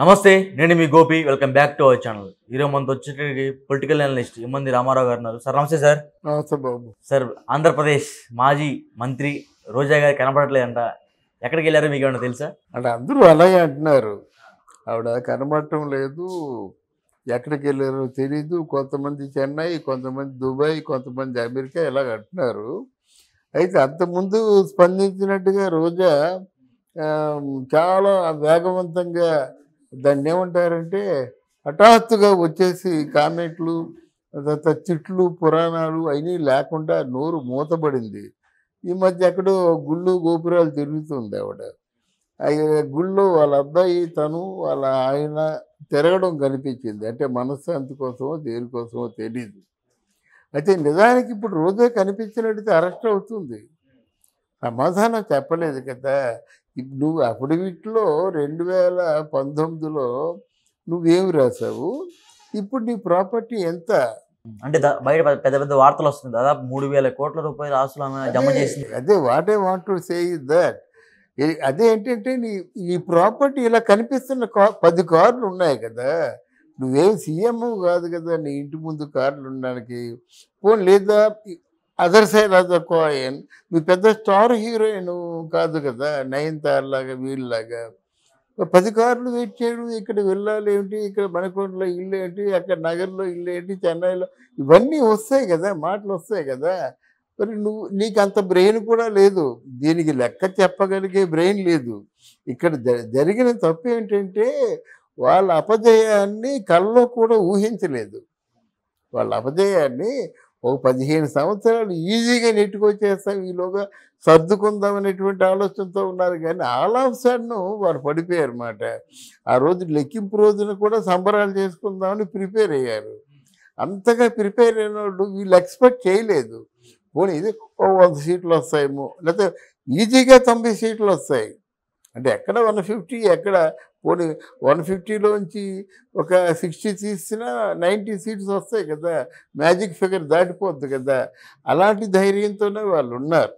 నమస్తే నేను మీ Gopi welcome back to our channel ఈరోజు మనతో వచ్చేటటువంటి పొలిటికల్ అనలిస్ట్ ఇమ్మంది రామారావు గారు ఉన్నారు సార్ నమస్తే సార్ నమస్తే బాబు సార్ ఆంధ్రప్రదేశ్ మాజీ మంత్రి రోజా గారు కనపడట్లేదంట ఎక్కడికి వెళ్ళారో మీకు ఏమన్నా తెలుసా అంటే అందరూ అలాగే అంటున్నారు ఆవిడ కనబడటం లేదు ఎక్కడికి వెళ్ళారో తెలీదు కొంతమంది చెన్నై కొంతమంది దుబాయ్ కొంతమంది అమెరికా ఇలాగ అంటున్నారు అయితే అంతకుముందు స్పందించినట్టుగా రోజా చాలా వేగవంతంగా దాన్ని ఏమంటారంటే హఠాత్తుగా వచ్చేసి కామెంట్లు తర్వాత చిట్లు పురాణాలు అవన్నీ లేకుండా నోరు మూతబడింది ఈ మధ్య ఎక్కడో గుళ్ళు గోపురాలు తిరుగుతుంది ఆవిడ గుళ్ళు వాళ్ళ అబ్బాయి తను వాళ్ళ ఆయన తిరగడం కనిపించింది అంటే మనశ్శాంతి కోసమో దేనికోసమో తెలియదు అయితే నిజానికి ఇప్పుడు రోజే కనిపించినట్టు అరెస్ట్ అవుతుంది సమాధానం చెప్పలేదు కదా నువ్వు అప్పుడు వీటిలో రెండు వేల పంతొమ్మిదిలో నువ్వేం రాసావు ఇప్పుడు నీ ప్రాపర్టీ ఎంత అంటే బయట పెద్ద పెద్ద వార్తలు వస్తుంది దాదాపు మూడు వేల కోట్ల రూపాయలు ఆస్తులు జమ చేసింది అదే what I want to say is that అదే ఏంటంటే నీ ఈ ప్రాపర్టీ ఇలా కనిపిస్తున్న పది కార్లు ఉన్నాయి కదా నువ్వేం సీఎం కాదు కదా నీ ఇంటి ముందు కార్లు ఉండడానికి పోనీ లేదా other side of the coin నువ్వు పెద్ద స్టార్ హీరోయిన్ కాదు కదా లాగా వీళ్ళలాగా పది కార్లు వెయిట్ చేయడం ఇక్కడ వెళ్ళాలి ఏంటి ఇక్కడ మణికొండలో ఇల్లు ఏంటి అక్కడ నగర్లో ఇల్లు ఏంటి చెన్నైలో ఇవన్నీ వస్తాయి కదా మాటలు వస్తాయి కదా మరి నువ్వు నీకు అంత బ్రెయిన్ కూడా లేదు దీనికి లెక్క చెప్పగలిగే బ్రెయిన్ లేదు ఇక్కడ జరిగిన తప్పు ఏంటంటే వాళ్ళ అపజయాన్ని కళ్ళలో కూడా ఊహించలేదు వాళ్ళ అపజయాన్ని ఒక పదిహేను సంవత్సరాలు ఈజీగా నెట్టుకొచ్చేస్తాం ఈలోగా సర్దుకుందాం అనేటువంటి ఆలోచనతో ఉన్నారు కానీ ఆల్ ఆఫ్ సడ్ను వారు పడిపోయారు అన్నమాట ఆ రోజు లెక్కింపు రోజున కూడా సంబరాలు చేసుకుందామని ప్రిపేర్ అయ్యారు అంతగా ప్రిపేర్ అయిన వాళ్ళు వీళ్ళు ఎక్స్పెక్ట్ చేయలేదు పోనీ ఇది ఓ వంద సీట్లు వస్తాయేమో లేకపోతే ఈజీగా తొంభై సీట్లు వస్తాయి అంటే ఎక్కడ వన్ ఫిఫ్టీ ఎక్కడ పోనీ వన్ ఫిఫ్టీలోంచి ఒక సిక్స్టీ తీసినా నైంటీ సీట్స్ వస్తాయి కదా మ్యాజిక్ ఫిగర్ దాటిపోద్ది కదా అలాంటి ధైర్యంతోనే వాళ్ళు ఉన్నారు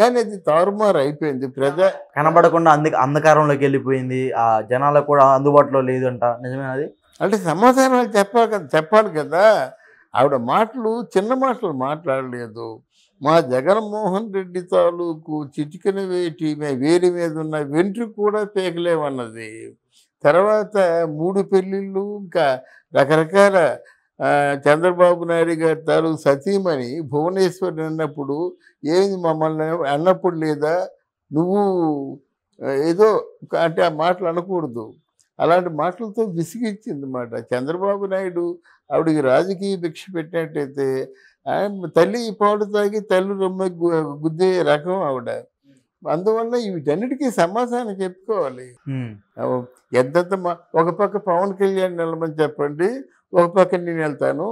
కానీ అది తారుమారు అయిపోయింది ప్రజా కనబడకుండా అంది అంధకారంలోకి వెళ్ళిపోయింది ఆ జనాలకు కూడా అందుబాటులో లేదు అంట అది అంటే సమాధానాలు చెప్పాలి కదా చెప్పాలి కదా ఆవిడ మాటలు చిన్న మాటలు మాట్లాడలేదు మా జగన్మోహన్ రెడ్డి తాలూకు చిటికన వేటి వేడి మీద ఉన్న వెంట్రుకు కూడా పేకలేమన్నది తర్వాత మూడు పెళ్ళిళ్ళు ఇంకా రకరకాల చంద్రబాబు నాయుడు గారి తాలూకు సతీమణి భువనేశ్వరి అన్నప్పుడు ఏమి మమ్మల్ని అన్నప్పుడు లేదా నువ్వు ఏదో అంటే ఆ మాటలు అనకూడదు అలాంటి మాటలతో విసిగించింది మాట చంద్రబాబు నాయుడు ఆవిడికి రాజకీయ భిక్ష పెట్టినట్టయితే తల్లి పాలు తాగి తల్లి రొమ్మ గుద్దే రకం ఆవిడ అందువల్ల వీటన్నిటికీ సమాధానం చెప్పుకోవాలి ఎంతంత ఒక పక్క పవన్ కళ్యాణ్ నిలమని చెప్పండి ఒక పక్క నేను వెళ్తాను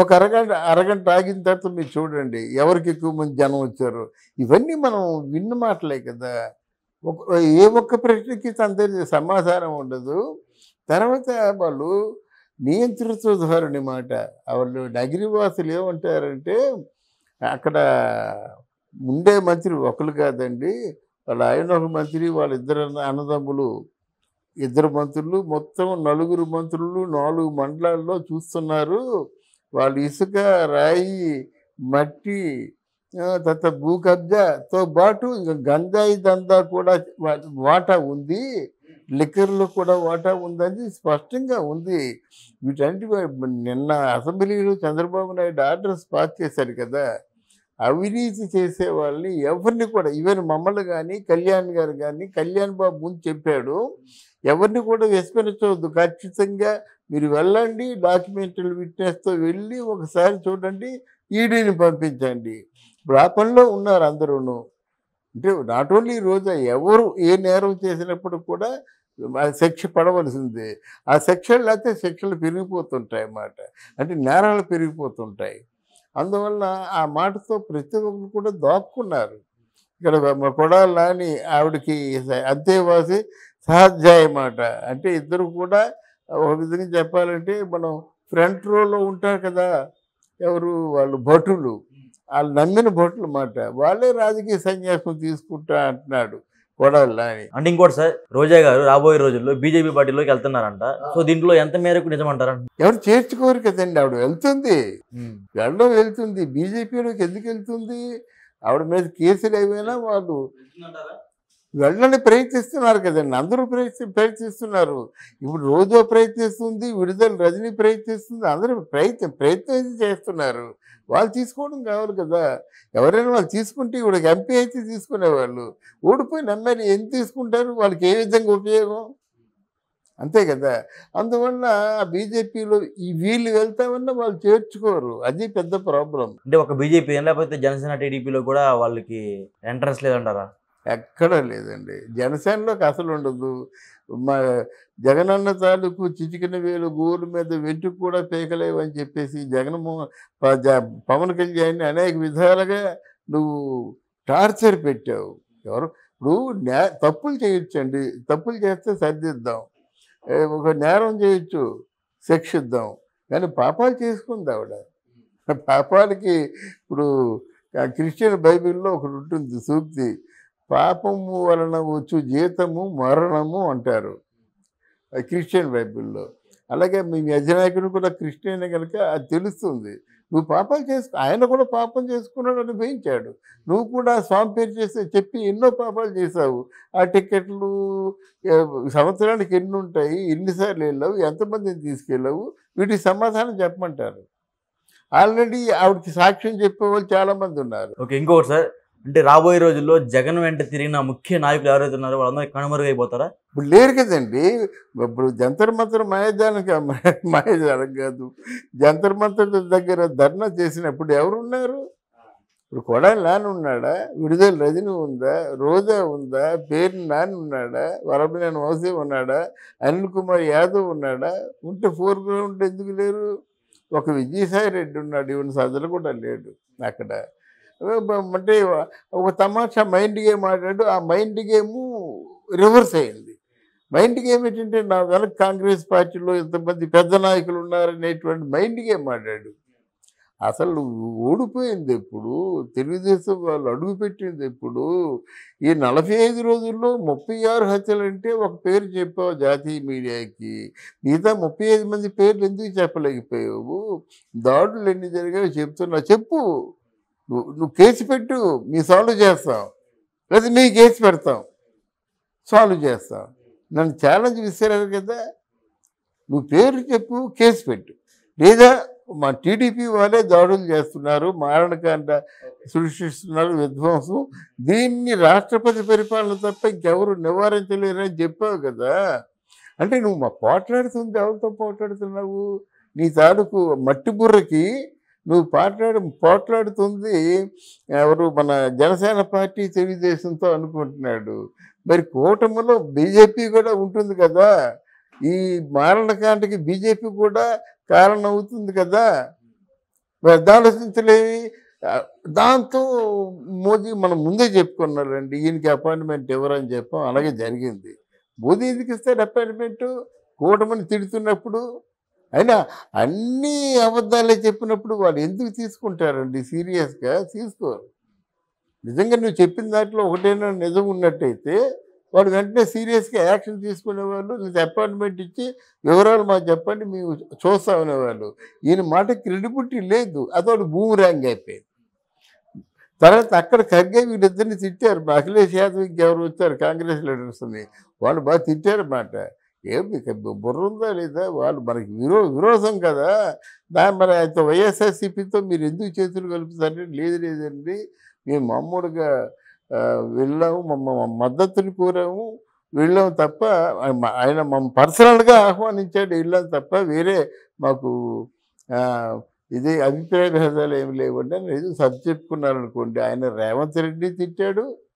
ఒక అరగంట అరగంట ఆగిన తర్వాత మీరు చూడండి ఎవరికి ఎక్కువ మంది జనం వచ్చారు ఇవన్నీ మనం విన్న మాటలే కదా ఏ ఒక్క ప్రశ్నకి తన సమాధానం ఉండదు తర్వాత వాళ్ళు నియంతృత్వ ధోరణి మాట వాళ్ళు నగిరివాసులు ఏమంటారంటే అక్కడ ముందే మంత్రి ఒకరు కాదండి వాళ్ళ ఆయన ఒక మంత్రి వాళ్ళిద్దరు అన్నదమ్ములు ఇద్దరు మంత్రులు మొత్తం నలుగురు మంత్రులు నాలుగు మండలాల్లో చూస్తున్నారు వాళ్ళు ఇసుక రాయి మట్టి తర్వాత భూ పాటు ఇంకా గంజాయి దందా కూడా వాటా ఉంది లిక్కర్లో కూడా వాటా ఉందని స్పష్టంగా ఉంది వీటన్నిటి నిన్న అసెంబ్లీలో చంద్రబాబు నాయుడు ఆర్డర్స్ పాస్ చేశారు కదా అవినీతి చేసే వాళ్ళని ఎవరిని కూడా ఈవెన్ మమ్మల్ని కానీ కళ్యాణ్ గారు కానీ కళ్యాణ్ బాబు ముందు చెప్పాడు ఎవరిని కూడా విస్మరించవద్దు ఖచ్చితంగా మీరు వెళ్ళండి డాక్యుమెంటరీ విట్నెస్తో వెళ్ళి ఒకసారి చూడండి ఈడీని పంపించండి ఇప్పుడు ఉన్నారు అందరూ అంటే నాట్ ఓన్లీ రోజా ఎవరు ఏ నేరం చేసినప్పుడు కూడా శిక్ష పడవలసిందే ఆ శిక్షలు లేకపోతే శిక్షలు పెరిగిపోతుంటాయి అన్నమాట అంటే నేరాలు పెరిగిపోతుంటాయి అందువల్ల ఆ మాటతో ప్రతి ఒక్కరు కూడా దాక్కున్నారు ఇక్కడ కొడాలి నాని ఆవిడకి అంతేవాసి సహజాయ మాట అంటే ఇద్దరు కూడా ఒక విధంగా చెప్పాలంటే మనం ఫ్రంట్ రోలో ఉంటారు కదా ఎవరు వాళ్ళు భటులు వాళ్ళు నమ్మిన భటులు మాట వాళ్ళే రాజకీయ సన్యాసం తీసుకుంటా అంటున్నాడు కూడాలి ఉండాలి అంటే ఇంకోటి సార్ రోజా గారు రాబోయే రోజుల్లో బీజేపీ పార్టీలోకి వెళ్తున్నారంట సో దీంట్లో ఎంత మేరకు నిజమంటారంట ఎవరు చేర్చుకోరు కదండి ఆవిడ వెళ్తుంది గడలో వెళ్తుంది బీజేపీలోకి ఎందుకు వెళ్తుంది ఆవిడ మీద కేసులు ఏమైనా వాళ్ళు వెళ్ళని ప్రయత్నిస్తున్నారు కదండి అందరూ ప్రయత్ని ప్రయత్నిస్తున్నారు ఇప్పుడు రోజో ప్రయత్నిస్తుంది విడుదల రజనీ ప్రయత్నిస్తుంది అందరూ ప్రయత్నం ప్రయత్నం చేస్తున్నారు వాళ్ళు తీసుకోవడం కావాలి కదా ఎవరైనా వాళ్ళు తీసుకుంటే ఇప్పుడు ఎంపీ అయితే తీసుకునేవాళ్ళు ఓడిపోయిన అమ్మాయిని ఎంత తీసుకుంటారు వాళ్ళకి ఏ విధంగా ఉపయోగం అంతే కదా అందువల్ల బీజేపీలో ఈ వీళ్ళు వెళ్తామన్నా వాళ్ళు చేర్చుకోరు అది పెద్ద ప్రాబ్లం అంటే ఒక బీజేపీ లేకపోతే జనసేన టీడీపీలో కూడా వాళ్ళకి ఎంట్రెన్స్ లేదంటారా ఎక్కడా లేదండి జనసేనలోకి అసలు ఉండదు మా జగనన్న తాలూకు చిచికిన వేలు గోరు మీద వెంట్రుకు కూడా పేకలేవని చెప్పేసి జగన్మోహన్ పవన్ కళ్యాణ్ అనేక విధాలుగా నువ్వు టార్చర్ పెట్టావు ఎవరు ఇప్పుడు నే తప్పులు చేయొచ్చండి తప్పులు చేస్తే సర్దిద్దాం ఒక నేరం చేయొచ్చు శిక్షిద్దాం కానీ పాపాలు చేసుకుంది ఆవిడ పాపాలకి ఇప్పుడు క్రిస్టియన్ బైబిల్లో ఒకటి ఉంటుంది సూక్తి పాపము వలన వచ్చు జీతము మరణము అంటారు క్రిస్టియన్ బైబిల్లో అలాగే మీ యజనాయకుడు కూడా క్రిస్టియన్ కనుక అది తెలుస్తుంది నువ్వు పాపాలు చేసు ఆయన కూడా పాపం చేసుకున్నాడు భయించాడు నువ్వు కూడా స్వామి చేసే చెప్పి ఎన్నో పాపాలు చేశావు ఆ టికెట్లు సంవత్సరానికి ఎన్ని ఉంటాయి ఎన్నిసార్లు వెళ్ళావు ఎంతమందిని తీసుకెళ్ళావు వీటికి సమాధానం చెప్పమంటారు ఆల్రెడీ ఆవిడకి సాక్ష్యం చెప్పే వాళ్ళు చాలామంది ఉన్నారు ఓకే ఇంకొకటి సార్ అంటే రాబోయే రోజుల్లో జగన్ వెంట తిరిగిన ముఖ్య నాయకులు ఎవరైతే ఉన్నారో వాళ్ళందరూ కనుమరుగైపోతారా ఇప్పుడు లేరు కదండి ఇప్పుడు జంతర్ మంతర్ మాయజాలం మాయజాలం కాదు జంతర్ దగ్గర ధర్నా చేసినప్పుడు ఎవరున్నారు ఇప్పుడు కొడా నాని ఉన్నాడా విడుదల రజని ఉందా రోజా ఉందా పేరు నాని ఉన్నాడా వరబలేని వాసే ఉన్నాడా అనిల్ కుమార్ యాదవ్ ఉన్నాడా ఉంటే ఫోర్ గ్రౌండ్ ఎందుకు లేరు ఒక విజయసాయి రెడ్డి ఉన్నాడు ఈవెన్ సజ్జలు కూడా లేడు అక్కడ అంటే ఒక తమాషా మైండ్ గేమ్ ఆడాడు ఆ మైండ్ గేము రివర్స్ అయింది మైండ్ గేమ్ ఏంటంటే నా వెనక కాంగ్రెస్ పార్టీలో ఇంతమంది పెద్ద నాయకులు ఉన్నారనేటువంటి మైండ్ గేమ్ ఆడాడు అసలు ఓడిపోయింది ఎప్పుడు తెలుగుదేశం వాళ్ళు అడుగుపెట్టింది ఎప్పుడు ఈ నలభై ఐదు రోజుల్లో ముప్పై ఆరు హత్యలు అంటే ఒక పేరు చెప్పావు జాతీయ మీడియాకి మిగతా ముప్పై ఐదు మంది పేర్లు ఎందుకు చెప్పలేకపోయావు దాడులు ఎన్ని జరిగాయో చెప్తున్నా చెప్పు నువ్వు నువ్వు కేసు పెట్టు మీ సాల్వ్ చేస్తావు లేదా మీ కేసు పెడతాం సాల్వ్ చేస్తాం నన్ను ఛాలెంజ్ విసిరారు కదా నువ్వు పేరు చెప్పు కేసు పెట్టు లేదా మా టీడీపీ వాళ్ళే దాడులు చేస్తున్నారు మారణకాండ సృష్టిస్తున్నారు విధ్వంసం దీన్ని రాష్ట్రపతి పరిపాలన తప్ప ఇంకెవరు నివారించలేరని చెప్పావు కదా అంటే నువ్వు మా పోట్లాడుతుంది ఎవరితో పోట్లాడుతున్నావు నీ తాలూకు మట్టి బుర్రకి నువ్వు పాట్లాడు పోట్లాడుతుంది ఎవరు మన జనసేన పార్టీ తెలుగుదేశంతో అనుకుంటున్నాడు మరి కూటమిలో బీజేపీ కూడా ఉంటుంది కదా ఈ మారణకాండకి బీజేపీ కూడా కారణం అవుతుంది కదా మరి దాంతో మోదీ మనం ముందే అండి ఈయనకి అపాయింట్మెంట్ ఎవరని చెప్పాం అలాగే జరిగింది మోదీ ఎందుకు ఇస్తాడు అపాయింట్మెంటు కూటమిని తిడుతున్నప్పుడు అయినా అన్నీ అబద్ధాలే చెప్పినప్పుడు వాళ్ళు ఎందుకు తీసుకుంటారండి సీరియస్గా తీసుకోరు నిజంగా నువ్వు చెప్పిన దాంట్లో ఒకటేనా నిజం ఉన్నట్టయితే వాడు వెంటనే సీరియస్గా యాక్షన్ తీసుకునేవాళ్ళు మీకు అపాయింట్మెంట్ ఇచ్చి వివరాలు మాకు చెప్పండి మేము చూస్తా అనేవాళ్ళు ఈయన మాట క్రెడిబిలిటీ లేదు భూమి ర్యాంక్ అయిపోయింది తర్వాత అక్కడ కరిగే వీళ్ళిద్దరిని తిట్టారు అఖిలేష్ యాదవ్ ఇంకెవరు వచ్చారు కాంగ్రెస్ లీడర్స్ని వాళ్ళు బాగా తిట్టారు మాట ఏం బుర్ర ఉందా లేదా వాళ్ళు మనకి విరో విరోధం కదా దాని మరి అయితే వైఎస్ఆర్సీపీతో మీరు ఎందుకు చేతులు కలుపుతారంటే లేదు లేదండి మేము మామూలుగా వెళ్ళాము మమ్మ మద్దతుని కోరాము వెళ్ళాము తప్ప ఆయన మమ్మ పర్సనల్గా ఆహ్వానించాడు వెళ్ళాం తప్ప వేరే మాకు ఇది అభిప్రాయ భేదాలు ఏమి లేవండి అని ఏదో సబ్ చెప్పుకున్నారనుకోండి ఆయన రేవంత్ రెడ్డి తిట్టాడు